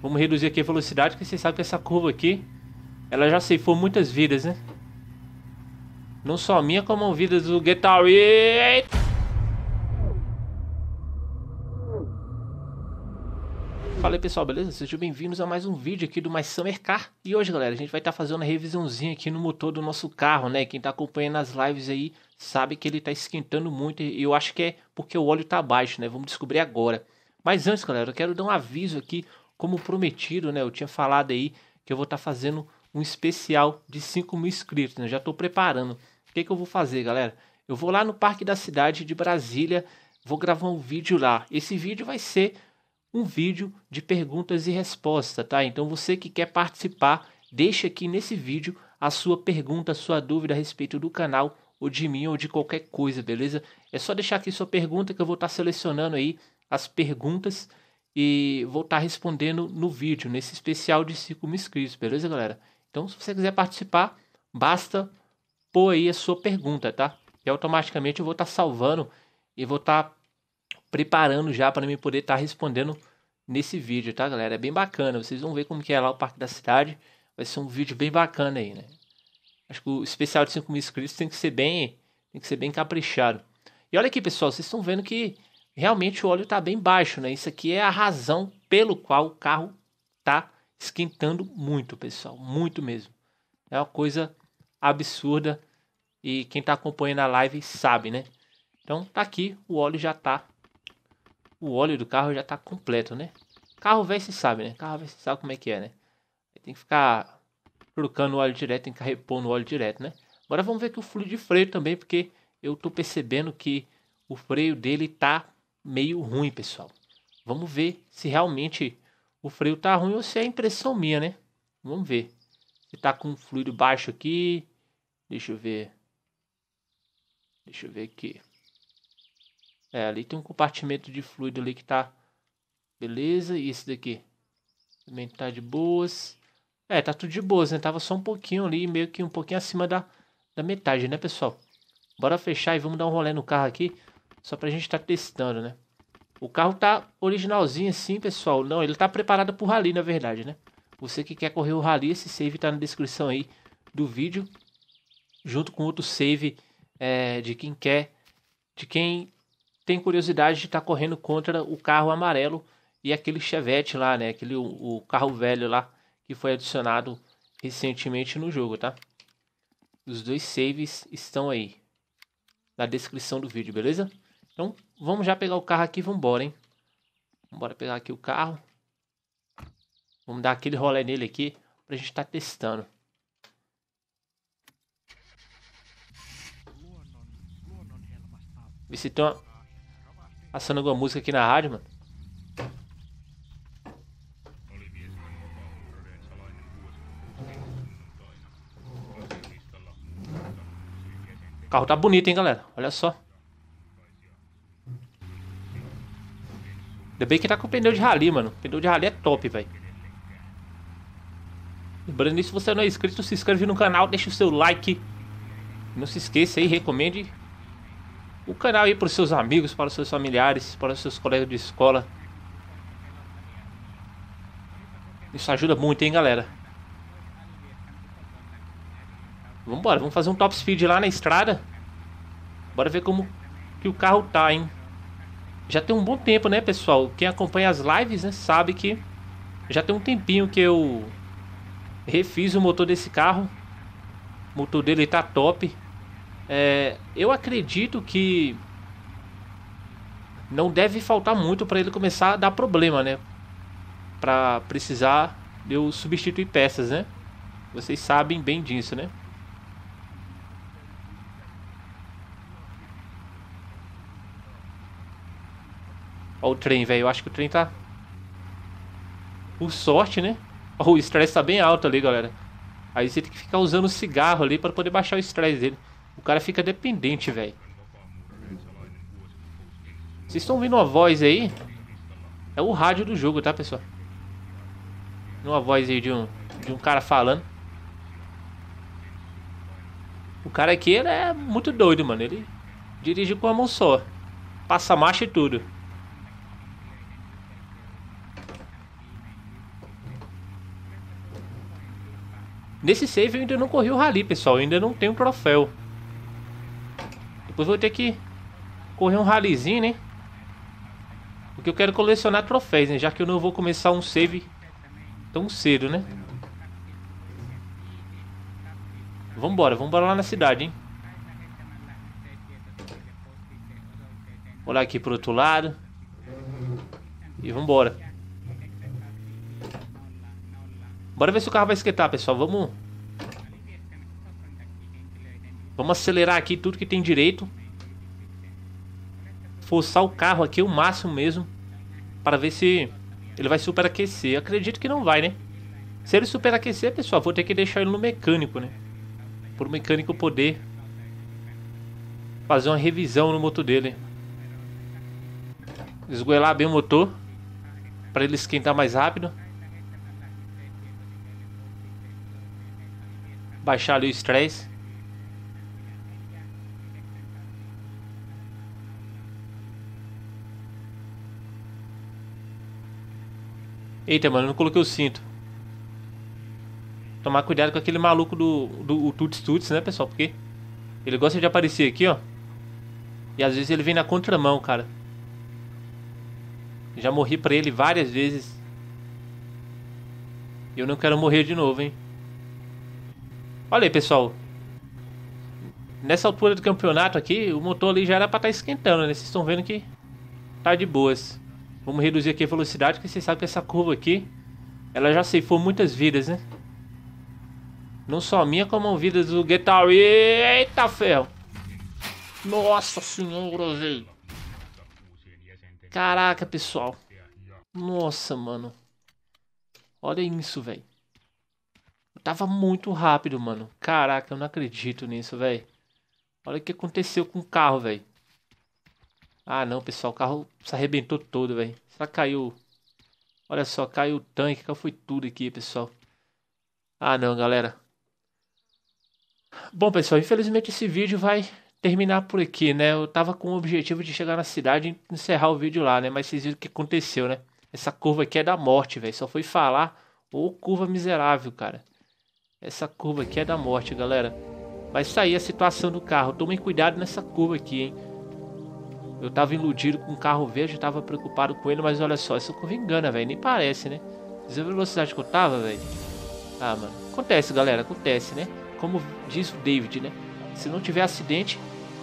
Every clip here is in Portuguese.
Vamos reduzir aqui a velocidade, porque você sabe que essa curva aqui, ela já ceifou muitas vidas, né? Não só minha, como vidas do Getaway. Fala aí pessoal, beleza? Sejam bem-vindos a mais um vídeo aqui do My Summer Car. E hoje, galera, a gente vai estar tá fazendo a revisãozinha aqui no motor do nosso carro, né? Quem está acompanhando as lives aí sabe que ele está esquentando muito e eu acho que é porque o óleo está baixo, né? Vamos descobrir agora. Mas antes, galera, eu quero dar um aviso aqui como prometido, né? Eu tinha falado aí que eu vou estar tá fazendo um especial de 5 mil inscritos, né? Já estou preparando. O que, que eu vou fazer, galera? Eu vou lá no Parque da Cidade de Brasília, vou gravar um vídeo lá. Esse vídeo vai ser um vídeo de perguntas e respostas, tá? Então você que quer participar, deixa aqui nesse vídeo a sua pergunta, a sua dúvida a respeito do canal ou de mim ou de qualquer coisa, beleza? É só deixar aqui sua pergunta que eu vou estar tá selecionando aí as perguntas e vou estar respondendo no vídeo, nesse especial de 5 mil inscritos, beleza, galera? Então, se você quiser participar, basta pôr aí a sua pergunta, tá? E automaticamente eu vou estar salvando e vou estar preparando já para me poder estar respondendo nesse vídeo, tá, galera? É bem bacana, vocês vão ver como que é lá o Parque da Cidade, vai ser um vídeo bem bacana aí, né? Acho que o especial de 5 mil inscritos tem que ser bem, tem que ser bem caprichado. E olha aqui, pessoal, vocês estão vendo que realmente o óleo está bem baixo, né? Isso aqui é a razão pelo qual o carro está esquentando muito, pessoal, muito mesmo. É uma coisa absurda e quem está acompanhando a live sabe, né? Então tá aqui, o óleo já tá, o óleo do carro já tá completo, né? Carro velho se sabe, né? Carro velho se sabe como é que é, né? Tem que ficar trocando o óleo direto, tem que repor no óleo direto, né? Agora vamos ver que o fluido de freio também, porque eu tô percebendo que o freio dele tá meio ruim, pessoal. Vamos ver se realmente o freio tá ruim ou se é impressão minha, né? Vamos ver. Se tá com fluido baixo aqui. Deixa eu ver. Deixa eu ver aqui. É, ali tem um compartimento de fluido ali que tá beleza. E esse daqui também tá de boas. É, tá tudo de boas, né? Tava só um pouquinho ali, meio que um pouquinho acima da, da metade, né, pessoal? Bora fechar e vamos dar um rolê no carro aqui, só pra gente tá testando, né? O carro tá originalzinho assim, pessoal. Não, ele tá preparado pro rally, na verdade, né? Você que quer correr o rally, esse save tá na descrição aí do vídeo. Junto com outro save é, de quem quer, de quem tem curiosidade de estar tá correndo contra o carro amarelo e aquele Chevette lá, né? Aquele o, o carro velho lá que foi adicionado recentemente no jogo, tá? Os dois saves estão aí na descrição do vídeo, beleza? Então, vamos já pegar o carro aqui e vamos embora, hein? Bora pegar aqui o carro. Vamos dar aquele rolê nele aqui pra gente estar tá testando. Vê se tem uma... Passando alguma música aqui na rádio, mano. O carro tá bonito, hein, galera? Olha só. Ainda bem que tá com pneu de rally, mano. Pneu de rally é top, velho. Lembrando isso, se você não é inscrito, se inscreve no canal, deixa o seu like. Não se esqueça aí, recomende o canal aí para os seus amigos, para os seus familiares, para os seus colegas de escola. Isso ajuda muito, hein, galera. Vambora, vamos fazer um top speed lá na estrada. Bora ver como que o carro tá, hein já tem um bom tempo, né, pessoal? Quem acompanha as lives né, sabe que já tem um tempinho que eu refiz o motor desse carro. O motor dele tá top. É, eu acredito que não deve faltar muito para ele começar a dar problema, né? Para precisar eu substituir peças, né? Vocês sabem bem disso, né? o trem, velho. Eu acho que o trem tá... Por sorte, né? o estresse tá bem alto ali, galera. Aí você tem que ficar usando cigarro ali pra poder baixar o estresse dele. O cara fica dependente, velho. Vocês estão ouvindo uma voz aí? É o rádio do jogo, tá, pessoal? Uma voz aí de um, de um cara falando. O cara aqui, ele é muito doido, mano. Ele dirige com a mão só. Passa marcha e tudo. Nesse save eu ainda não corri o rally, pessoal. Eu ainda não tenho troféu. Depois vou ter que correr um rallyzinho, né? Porque eu quero colecionar troféus, né? Já que eu não vou começar um save tão cedo, né? Vambora, vambora lá na cidade, hein? Olhar aqui pro outro lado. E vambora. Bora ver se o carro vai esquentar, pessoal. Vamos... Vamos acelerar aqui tudo que tem direito. Forçar o carro aqui o máximo mesmo. Para ver se ele vai superaquecer. Eu acredito que não vai, né? Se ele superaquecer, pessoal, vou ter que deixar ele no mecânico, né? Para o mecânico poder fazer uma revisão no motor dele. Esgoelar bem o motor. Para ele esquentar mais rápido. baixar ali o estresse. Eita, mano, eu não coloquei o cinto. Tomar cuidado com aquele maluco do, do Tuts Tuts, né, pessoal? Porque ele gosta de aparecer aqui, ó. E às vezes ele vem na contramão, cara. Já morri pra ele várias vezes. E eu não quero morrer de novo, hein. Olha aí, pessoal. Nessa altura do campeonato aqui, o motor ali já era para estar tá esquentando, né? Vocês estão vendo que tá de boas. Vamos reduzir aqui a velocidade, porque vocês sabem que essa curva aqui, ela já ceifou muitas vidas, né? Não só minha, como vidas do Guitar. Eita, ferro! Nossa senhora, velho! Caraca, pessoal. Nossa, mano. Olha isso, velho. Tava muito rápido, mano. Caraca, eu não acredito nisso, velho. Olha o que aconteceu com o carro, velho. Ah, não, pessoal. O carro se arrebentou todo, velho. Só caiu... Olha só, caiu o tanque. Caiu foi tudo aqui, pessoal. Ah, não, galera. Bom, pessoal, infelizmente esse vídeo vai terminar por aqui, né? Eu tava com o objetivo de chegar na cidade e encerrar o vídeo lá, né? Mas vocês viram o que aconteceu, né? Essa curva aqui é da morte, velho. Só foi falar ou curva miserável, cara. Essa curva aqui é da morte, galera. Vai sair a situação do carro. Tomem cuidado nessa curva aqui, hein. Eu tava iludido com o carro verde, tava preocupado com ele, mas olha só, essa curva engana, velho. Nem parece, né? Vocês a velocidade que eu tava, velho? Ah, mano. Acontece, galera. Acontece, né? Como diz o David, né? Se não tiver acidente,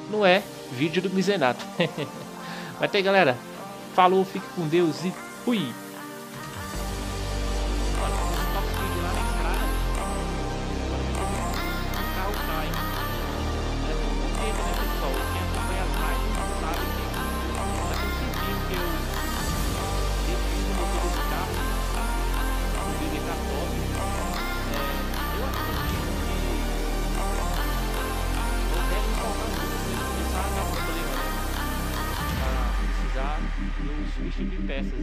não é vídeo do misenato. mas até, galera. Falou, fique com Deus e fui!